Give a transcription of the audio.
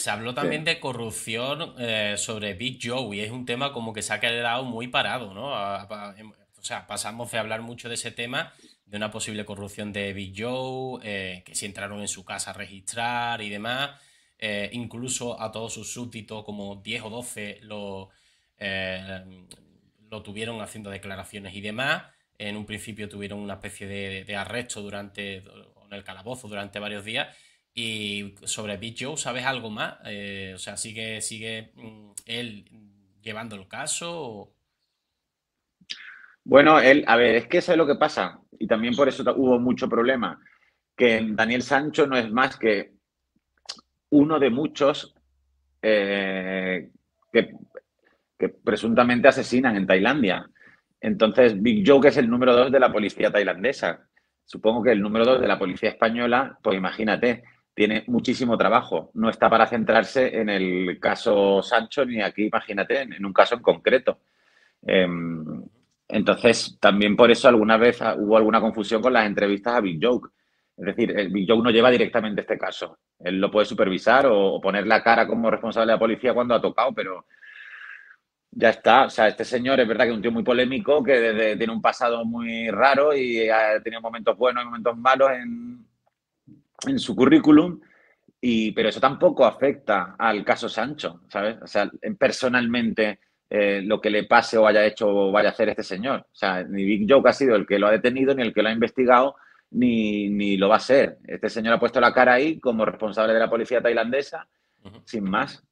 Se habló también de corrupción eh, sobre Big Joe y es un tema como que se ha quedado muy parado, ¿no? Em, o sea, pasamos de hablar mucho de ese tema, de una posible corrupción de Big Joe, eh, que si entraron en su casa a registrar y demás, eh, incluso a todos sus súbditos, como 10 o 12, lo, lo tuvieron haciendo declaraciones y demás. En un principio tuvieron una especie de, de arresto durante, en el calabozo durante varios días y sobre Big Joe, ¿sabes algo más? Eh, o sea, ¿sigue, sigue mm, él llevando el caso? Bueno, él, a ver, es que eso es lo que pasa. Y también por eso hubo mucho problema. Que Daniel Sancho no es más que uno de muchos eh, que, que, presuntamente asesinan en Tailandia. Entonces, Big Joe, que es el número dos de la policía tailandesa, supongo que el número dos de la policía española, pues imagínate, tiene muchísimo trabajo. No está para centrarse en el caso Sancho ni aquí, imagínate, en, un caso en concreto. Em, entonces, también por eso alguna vez hubo alguna confusión con las entrevistas a Big Joke. Es decir, Big Joke no lleva directamente este caso. Él lo puede supervisar o, poner la cara como responsable de la policía cuando ha tocado, pero ya está. O sea, este señor es verdad que es un tío muy polémico, que tiene un pasado muy raro y ha tenido momentos buenos y momentos malos en en su currículum, y, pero eso tampoco afecta al caso Sancho, ¿sabes? O sea, personalmente eh, lo que le pase o haya hecho o vaya a hacer este señor. O sea, ni Big Joke ha sido el que lo ha detenido, ni el que lo ha investigado, ni, lo va a ser. Este señor ha puesto la cara ahí como responsable de la policía tailandesa, sin más.